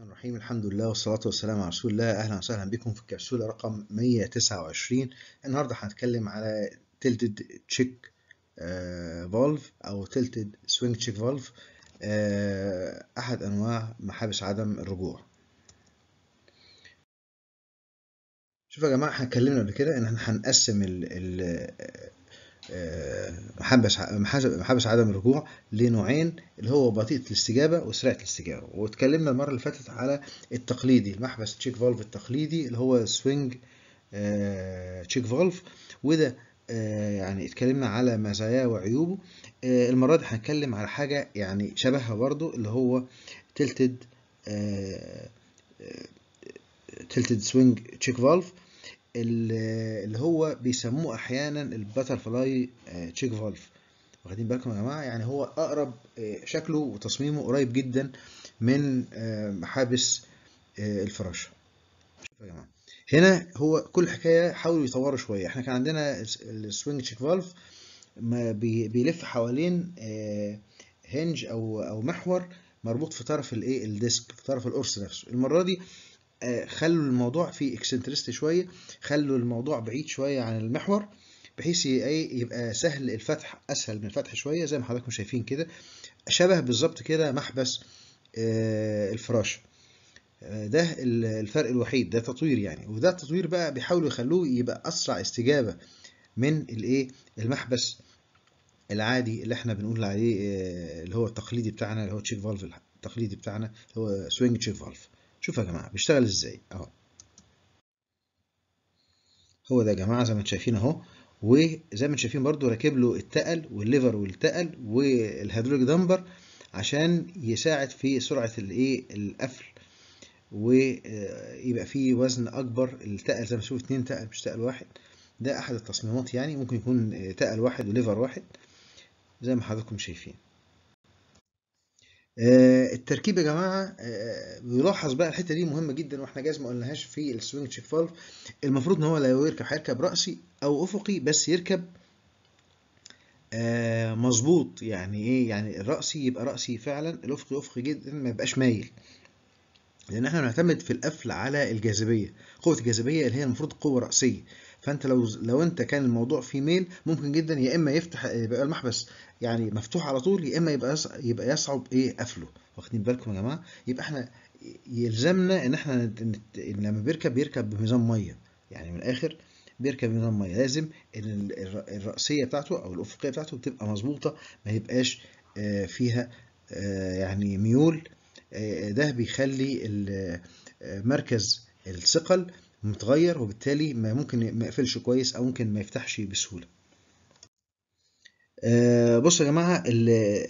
الرحمن الرحيم الحمد لله والصلاة والسلام على رسول الله أهلا وسهلا بكم في الكبسولة رقم 129 النهاردة هنتكلم على تلتد تشيك فولف أو تلتد سوينج تشيك فولف أحد أنواع محابس عدم الرجوع شوفوا يا جماعة احنا اتكلمنا قبل كده إن احنا هنقسم محبس عدم الرجوع لنوعين اللي هو بطيئه الاستجابه وسرعه الاستجابه واتكلمنا المره اللي فاتت على التقليدي المحبس تشيك فولف التقليدي اللي هو سوينج آه، تشيك فولف وده آه، يعني اتكلمنا على مزاياه وعيوبه آه، المره دي هنتكلم على حاجه يعني شبهها برضو اللي هو تلتد تلتد سوينج تشيك فولف اللي هو بيسموه احيانا الباتر فلاي تشيك فالف واخدين بالكم يا جماعه يعني هو اقرب آه، شكله وتصميمه قريب جدا من آه، حابس آه، الفراشه شوفوا يا جماعه هنا هو كل حكايه حاولوا يطوروا شويه احنا كان عندنا السوينج تشيك فالف بيلف حوالين هنج او او محور مربوط في طرف الايه الديسك في طرف القرص نفسه المره دي آه، خلوا الموضوع فيه اكسنترستي شويه خلوا الموضوع بعيد شويه عن المحور بحيث ايه يبقى سهل الفتح اسهل من الفتح شويه زي ما حضراتكم شايفين كده شبه بالظبط كده محبس آه، الفراشه آه، ده الفرق الوحيد ده تطوير يعني وده التطوير بقى بيحاولوا يخلوه يبقى اسرع استجابه من الايه المحبس العادي اللي احنا بنقول عليه اللي هو التقليدي بتاعنا اللي هو تشيك فالف التقليدي بتاعنا اللي هو سوينج تشيك فالف شوفوا يا جماعة بيشتغل ازاي اهو هو ده يا جماعة زي ما انتم شايفين اهو وزي ما انتم شايفين برضو راكب له التقل والليفر والتقل والهيدروليك دمبر عشان يساعد في سرعة الايه القفل ويبقى فيه وزن اكبر التقل زي ما تشوف اتنين تقل مش تقل واحد ده احد التصميمات يعني ممكن يكون تقل واحد وليفر واحد زي ما حضراتكم شايفين آه، التركيب يا جماعه آه، بيلاحظ بقى الحته دي مهمه جدا واحنا جايز ما قلناهاش في السوينج تشيك فالف المفروض ان هو لو يركب هيركب راسي او افقي بس يركب آه، مظبوط يعني ايه يعني الرأسي يبقى رأسي فعلا الأفقي أفقي جدا ما يبقاش مايل لأن احنا بنعتمد في القفل على الجاذبية قوة الجاذبية اللي هي المفروض قوة رأسية فأنت لو لو أنت كان الموضوع فيه ميل ممكن جدا يا إما يفتح يبقى المحبس يعني مفتوح على طول يا اما يبقى يبقى يصعب ايه قفله واخدين بالكم يا جماعه يبقى احنا يلزمنا ان احنا نت... لما بيركب بيركب بميزان ميه يعني من الاخر بيركب بميزان ميه لازم ان الراسيه بتاعته او الافقيه بتاعته بتبقى مظبوطه ما يبقاش آه، فيها آه، يعني ميول آه، ده بيخلي مركز الثقل متغير وبالتالي ما ممكن ما يقفلش كويس او ممكن ما يفتحش بسهوله آه، بصوا يا جماعه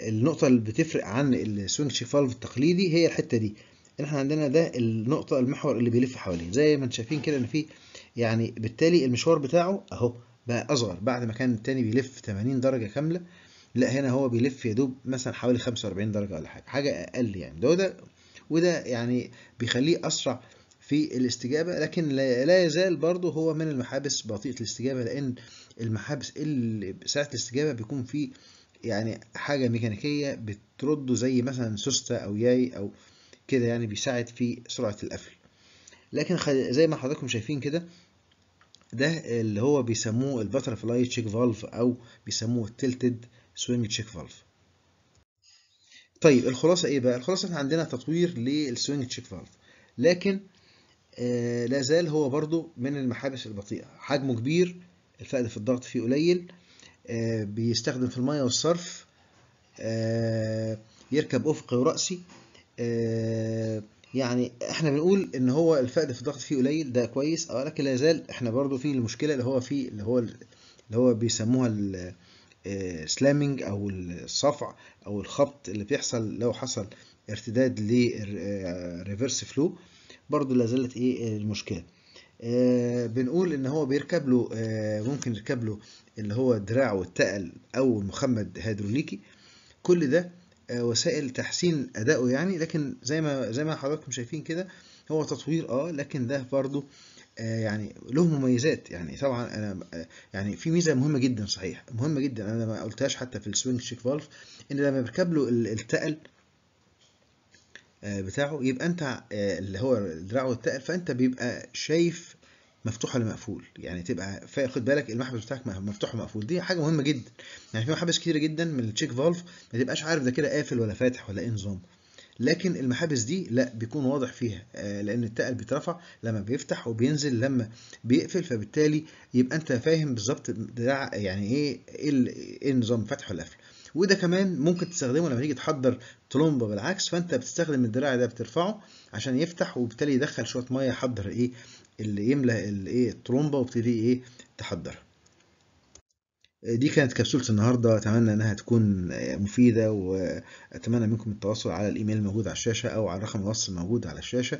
النقطه اللي بتفرق عن السوينج فالف التقليدي هي الحته دي ان احنا عندنا ده النقطه المحور اللي بيلف حواليه زي ما انتم شايفين كده ان في يعني بالتالي المشوار بتاعه اهو بقى اصغر بعد ما كان التاني بيلف 80 درجه كامله لا هنا هو بيلف يا دوب مثلا حوالي 45 درجه ولا حاجه حاجه اقل يعني ده وده وده يعني بيخليه اسرع في الاستجابة لكن لا يزال برضو هو من المحابس بطيئة الاستجابة لأن المحابس اللي ساعة الاستجابة بيكون في يعني حاجة ميكانيكية بترده زي مثلا سوسته أو ياي أو كده يعني بيساعد في سرعة القفل لكن زي ما حضراتكم شايفين كده ده اللي هو بيسموه فلاي تشيك فالف أو بيسموه التلتد سوينج تشيك فالف طيب الخلاصة إيه بقى؟ الخلاصة إحنا عندنا تطوير للسوينج تشيك فالف لكن آه، لا زال هو برضو من المحابس البطيئة حجمه كبير الفائدة في الضغط فيه قليل آه، بيستخدم في المية والصرف آه، يركب أفقي ورأسي يعني احنا بنقول ان هو الفقد في الضغط فيه قليل ده كويس ولكن لا زال احنا برضو فيه المشكله اللي هو فيه اللي هو اللي هو بيسموها السلامنج او الصفع او الخبط اللي بيحصل لو حصل ارتداد للريفرس فلو برضو زالت ايه المشكله آه، بنقول ان هو بيركب له آه، ممكن يركب له اللي هو الدراع والتقل او المخمد هيدروليكي كل ده آه، وسائل تحسين ادائه يعني لكن زي ما زي ما حضراتكم شايفين كده هو تطوير اه لكن ده برضو يعني له مميزات يعني طبعا انا يعني في ميزه مهمه جدا صحيح مهمه جدا انا ما قلتهاش حتى في السوينج شيك فالف ان لما بيركب له التقل آه، بتاعه يبقى انت آه، اللي هو دراعه والثقل فانت بيبقى شايف مفتوح ولا مقفول يعني تبقى خد بالك المحبس بتاعك مفتوح ومقفول دي حاجه مهمه جدا يعني في محابس كتير جدا من التشيك فالف ما تبقاش عارف ده كده قافل ولا فاتح ولا ايه نظام لكن المحابس دي لا بيكون واضح فيها آه، لان التقل بيترفع لما بيفتح وبينزل لما بيقفل فبالتالي يبقى انت فاهم بالظبط يعني ايه إيه, ايه النظام فتح ولا قفل وده كمان ممكن تستخدمه لما تيجي تحضر طلمبه بالعكس فانت بتستخدم الدراع ده بترفعه عشان يفتح وبالتالي يدخل شويه ميه يحضر ايه اللي يملى الايه الطلمبه وابتدي ايه, إيه، تحضرها دي كانت كبسولة النهاردة أتمنى أنها تكون مفيدة وأتمنى منكم التواصل على الإيميل الموجود على الشاشة أو على رقم الوصل الموجود على الشاشة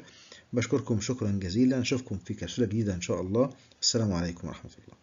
بشكركم شكرا جزيلا أشوفكم في كبسولة جديدة إن شاء الله السلام عليكم ورحمة الله